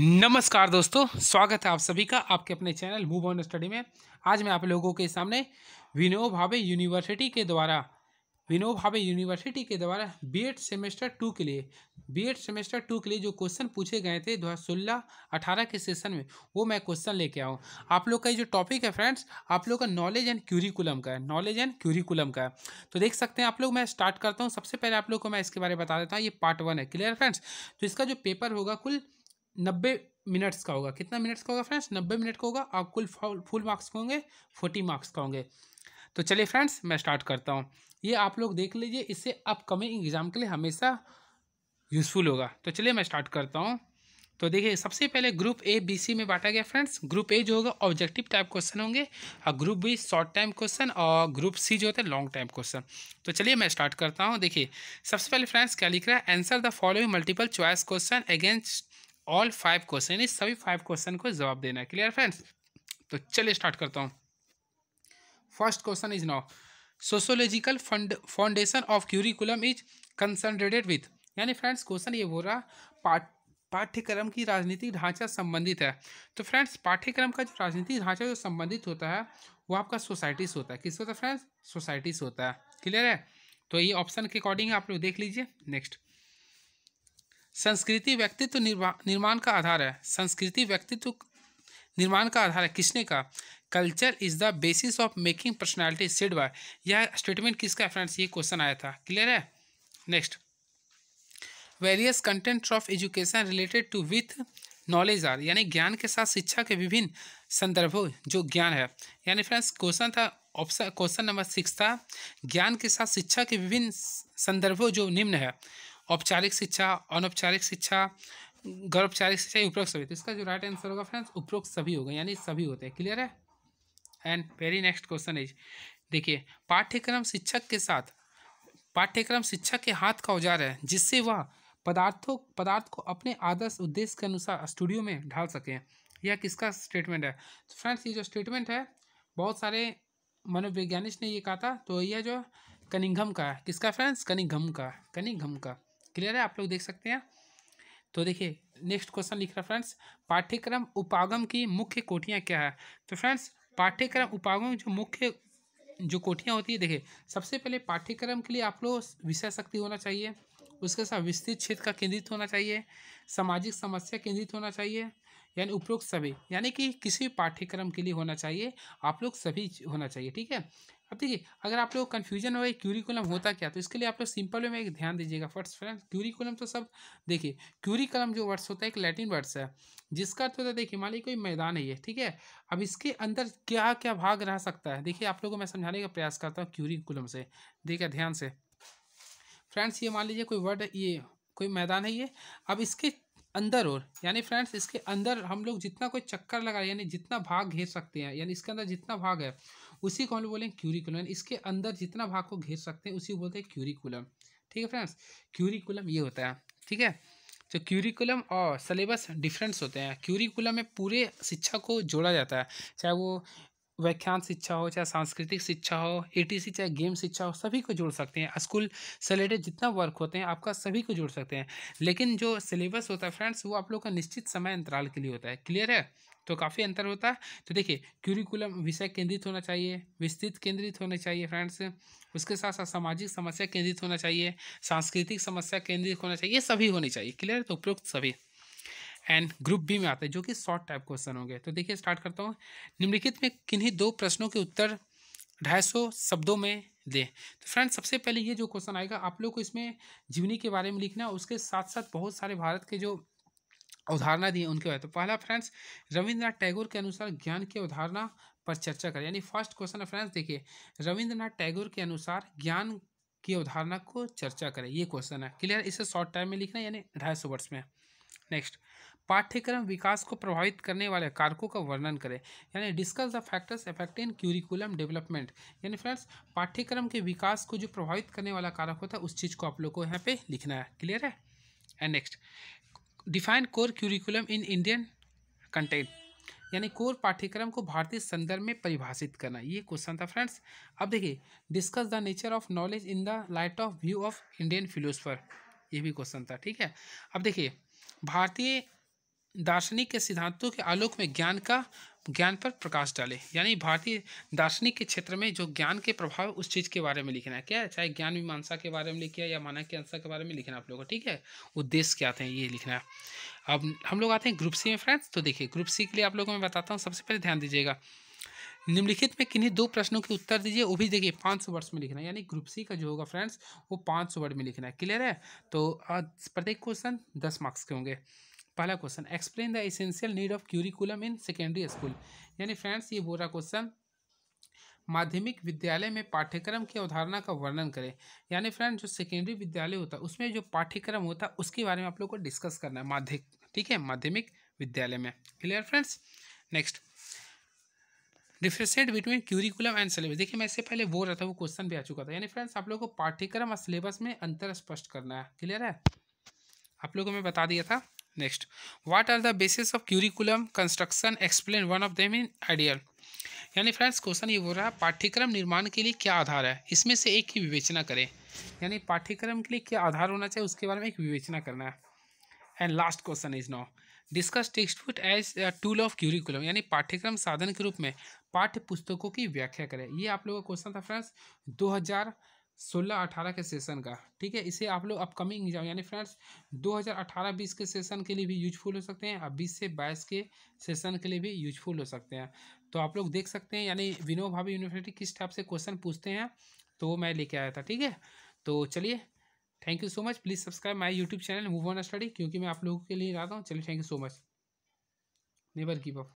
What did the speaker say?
नमस्कार दोस्तों स्वागत है आप सभी का आपके अपने चैनल मूव ऑन स्टडी में आज मैं आप लोगों के सामने विनोद भावे यूनिवर्सिटी के द्वारा विनोद भावे यूनिवर्सिटी के द्वारा बीएड सेमेस्टर टू के लिए बीएड सेमेस्टर टू के लिए जो क्वेश्चन पूछे गए थे दो हज़ार सोलह अठारह के सेशन में वो मैं क्वेश्चन लेके आऊँ आप लोग का ये जो टॉपिक है फ्रेंड्स आप लोग का नॉलेज एंड क्यूरिकुलम का है नॉलेज एंड क्यूरिकुलम का है तो देख सकते हैं आप लोग मैं स्टार्ट करता हूँ सबसे पहले आप लोग को मैं इसके बारे में बता देता हूँ ये पार्ट वन है क्लियर फ्रेंड्स तो इसका जो पेपर होगा कुल नब्बे मिनट्स का होगा कितना मिनट्स का होगा फ्रेंड्स नब्बे मिनट का होगा आप कुल फुल मार्क्स का होंगे फोर्टी मार्क्स का होंगे तो चलिए फ्रेंड्स मैं स्टार्ट करता हूँ ये आप लोग देख लीजिए इससे अपकमिंग एग्ज़ाम के लिए हमेशा यूज़फुल होगा तो चलिए मैं स्टार्ट करता हूँ तो देखिए सबसे पहले ग्रुप ए बी सी में बांटा गया फ्रेंड्स ग्रुप ए जो होगा ऑब्जेक्टिव टाइप क्वेश्चन होंगे और group B short time question और ग्रुप सी जो होता है लॉन्ग टाइम क्वेश्चन तो चलिए मैं स्टार्ट करता हूँ देखिए सबसे पहले फ्रेंड्स क्या लिख रहा है answer the following multiple choice question against all five question सभी फाइव क्वेश्चन को जवाब देना है क्लियर फ्रेंड्स तो चलिए स्टार्ट करता हूँ first question is now sociological fund foundation of curriculum is concentrated with यानी फ्रेंड्स क्वेश्चन ये बोल रहा पाठ पाठ्यक्रम की राजनीतिक ढांचा संबंधित है तो फ्रेंड्स पाठ्यक्रम का जो राजनीतिक ढांचा जो संबंधित होता है वो आपका सोसाइटीज होता है किस होता है फ्रेंड्स सोसाइटीज होता है क्लियर है तो ये ऑप्शन के अकॉर्डिंग आप लोग देख लीजिए नेक्स्ट संस्कृति व्यक्तित्व निर्माण का आधार है संस्कृति व्यक्तित्व निर्माण का आधार है किसने का culture is the basis of making personality said by यह स्टेटमेंट किसका है फ्रेंड्स ये क्वेश्चन आया था क्लियर है next various content of education related to with knowledge are यानी ज्ञान के साथ शिक्षा के विभिन्न संदर्भों जो ज्ञान है यानी फ्रेंड्स क्वेश्चन था ऑप्शन क्वेश्चन नंबर सिक्स था ज्ञान के साथ शिक्षा के विभिन्न संदर्भों जो निम्न है औपचारिक शिक्षा अनौपचारिक शिक्षा गैर औपचारिक शिक्षा उपरोक्त सभी तो इसका जो राइट आंसर होगा फ्रेंड्स उपरोक्त सभी होगा यानी सभी होते हैं क्लियर है and very next question is देखिए पाठ्यक्रम शिक्षक के साथ पाठ्यक्रम शिक्षक के हाथ का औजार है जिससे वह पदार्थों पदार्थ को अपने आदर्श उद्देश्य के अनुसार स्टूडियो में ढाल सकें यह किसका स्टेटमेंट है तो फ्रेंड्स ये जो स्टेटमेंट है बहुत सारे मनोवैज्ञानिक ने ये कहा था तो यह जो कनिघम का है किसका फ्रेंड्स कनिघम का कनिघम का क्लियर है आप लोग देख सकते हैं तो देखिए नेक्स्ट क्वेश्चन लिख रहा फ्रेंड्स पाठ्यक्रम उपागम की मुख्य कोटियाँ क्या है तो फ्रेंड्स पाठ्यक्रम उपागम जो मुख्य जो कोटियाँ होती है देखिए सबसे पहले पाठ्यक्रम के लिए आप लोग विषय शक्ति होना चाहिए उसके साथ विस्तृत क्षेत्र का केंद्रित होना चाहिए सामाजिक समस्या केंद्रित होना चाहिए यानी उपरोक्त सभी यानी कि किसी भी पाठ्यक्रम के लिए होना चाहिए आप लोग सभी होना चाहिए ठीक है अब देखिए अगर आप लोग को कन्फ्यूजन हो क्यूरिकुलम होता क्या तो इसके लिए आप लोग सिंपल वे में एक ध्यान दीजिएगा फर्स्ट फ्रेंड्स क्यूरिकुलम तो सब देखिए क्यूरिकुलम जो वर्ड्स होता है एक लैटिन वर्ड्स है जिसका तो देखिए मान लीजिए कोई मैदान है ये ठीक है अब इसके अंदर क्या क्या भाग रह सकता है देखिए आप लोगों को मैं समझाने का प्रयास करता हूँ क्यूरिकुलम से देखिए ध्यान से फ्रेंड्स ये मान लीजिए कोई वर्ड ये कोई मैदान है ये अब इसके अंदर और यानी फ्रेंड्स इसके अंदर हम लोग जितना कोई चक्कर लगा यानी जितना भाग घेर सकते हैं यानी इसके अंदर जितना भाग है उसी को हम लोग बोलेंगे क्यूरिकुलम यानी इसके अंदर जितना भाग को घेर सकते हैं उसी को बोलते हैं क्यूरिकुलम ठीक है फ्रेंड्स क्यूरिकुलम ये होता है ठीक है तो क्यूरिकुलम और सिलेबस डिफरेंस होते हैं क्यूरिकुलम में पूरे शिक्षा को जोड़ा जाता है चाहे वो व्याख्यान शिक्षा हो चाहे सांस्कृतिक शिक्षा हो एटीसी चाहे गेम शिक्षा हो सभी को जोड़ सकते हैं स्कूल से रिलेटेड जितना वर्क होते हैं आपका सभी को जोड़ सकते हैं लेकिन जो सिलेबस होता है फ्रेंड्स वो आप लोग का निश्चित समय अंतराल के लिए होता है क्लियर है तो काफ़ी अंतर होता है तो देखिए क्यूरिकुलम विषय केंद्रित होना चाहिए विस्तृत केंद्रित होने चाहिए फ्रेंड्स उसके साथ साथ सामाजिक समस्या केंद्रित होना चाहिए सांस्कृतिक समस्या केंद्रित होना चाहिए सभी होनी चाहिए क्लियर तो उपयुक्त सभी एंड ग्रुप बी में आते हैं जो कि शॉर्ट टाइप क्वेश्चन होंगे तो देखिए स्टार्ट करता हूँ निम्नलिखित में किन्हीं दो प्रश्नों के उत्तर ढाई सौ शब्दों में दें तो फ्रेंड सबसे पहले ये जो क्वेश्चन आएगा आप लोग को इसमें जीवनी के बारे में लिखना उसके साथ साथ बहुत सारे भारत के जो अवधारणा दी है उनके बारे तो पहला फ्रेंड्स रविंद्रनाथ टैगोर के अनुसार ज्ञान की अवधारणा पर चर्चा करें यानी फर्स्ट क्वेश्चन है फ्रेंड्स देखिए रविंद्रनाथ टैगोर के अनुसार ज्ञान की अवधारणा को चर्चा करें ये क्वेश्चन है क्लियर इसे शॉर्ट टाइम में लिखना यानी ढाई सौ वर्ड्स में नेक्स्ट पाठ्यक्रम विकास को प्रभावित करने वाले कारकों का वर्णन करें यानी discuss the factors affecting curriculum development यानी फ्रेंड्स पाठ्यक्रम के विकास को जो प्रभावित करने वाला कारक होता है उस चीज़ को आप लोग को यहाँ पे लिखना है क्लियर है and next define core curriculum in Indian content यानी कोर पाठ्यक्रम को भारतीय संदर्भ में परिभाषित करना ये क्वेश्चन था फ्रेंड्स अब देखिए discuss the nature of knowledge in the light of view of Indian philosopher ये भी क्वेश्चन था ठीक है अब देखिए भारतीय दार्शनिक के सिद्धांतों के आलोक में ज्ञान का ज्ञान पर प्रकाश डाले यानी भारतीय दार्शनिक के क्षेत्र में जो ज्ञान के प्रभाव उस चीज़ के बारे में लिखना है क्या है चाहे ज्ञान मीमांसा के बारे में लिखे या माना के अंशा के बारे में लिखना आप लोगों को ठीक है उद्देश्य क्या आते हैं ये लिखना है अब हम लोग आते हैं ग्रुप सी में फ्रेंड्स तो देखिए ग्रुप सी के लिए आप लोगों को मैं बताता हूँ सबसे पहले ध्यान दीजिएगा निम्नलिखित में किन्हीं दो प्रश्नों के उत्तर दीजिए वो भी देखिए पाँच सौ वर्ड्स में लिखना है यानी ग्रुप सी का जो होगा फ्रेंड्स वो पाँच सौ वर्ड में लिखना है क्लियर है तो प्रत्येक क्वेश्चन दस मार्क्स के होंगे पहला question explain the essential need of curriculum in secondary school यानी फ्रेंड्स ये बोल रहा क्वेश्चन माध्यमिक विद्यालय में पाठ्यक्रम की अवधारणा का वर्णन करें यानी फ्रेंड जो सेकेंडरी विद्यालय होता है उसमें जो पाठ्यक्रम होता है उसके बारे में आप लोग को डिस्कस करना है माध्यमिक ठीक है माध्यमिक विद्यालय में clear friends next differentiate between curriculum and syllabus देखिए मैं इससे पहले बोल रहा था वो क्वेश्चन भी आ चुका था यानी फ्रेंड्स आप लोग को पाठ्यक्रम और सिलेबस में अंतर स्पष्ट करना है क्लियर है आप लोगों को मैं बता दिया था next what are the basis of curriculum construction explain one of them in ideal यानी फ्रेंड्स क्वेश्चन ये बोल रहा है पाठ्यक्रम निर्माण के लिए क्या आधार है इसमें से एक की विवेचना करें यानी पाठ्यक्रम के लिए क्या आधार होना चाहिए उसके बारे में एक विवेचना करना है and last question is now discuss text book as tool of curriculum यानी पाठ्यक्रम साधन के रूप में पाठ्य पुस्तकों की व्याख्या करें ये आप लोगों का क्वेश्चन था फ्रेंड्स 2000 सोलह अठारह के सेशन का ठीक है इसे आप लोग अपकमिंग एग्जाम यानी फ्रेंड्स दो हज़ार अठारह बीस के सेशन के लिए भी यूजफुल हो सकते हैं और बीस से बाईस के सेशन के लिए भी यूजफुल हो सकते हैं तो आप लोग देख सकते हैं यानी विनोद भाभी यूनिवर्सिटी किस टाइप से क्वेश्चन पूछते हैं तो मैं लेके आया था ठीक है तो चलिए thank you so much please subscribe my YouTube channel move on study क्योंकि मैं आप लोगों के लिए रहता हूँ चलिए thank you so much never give up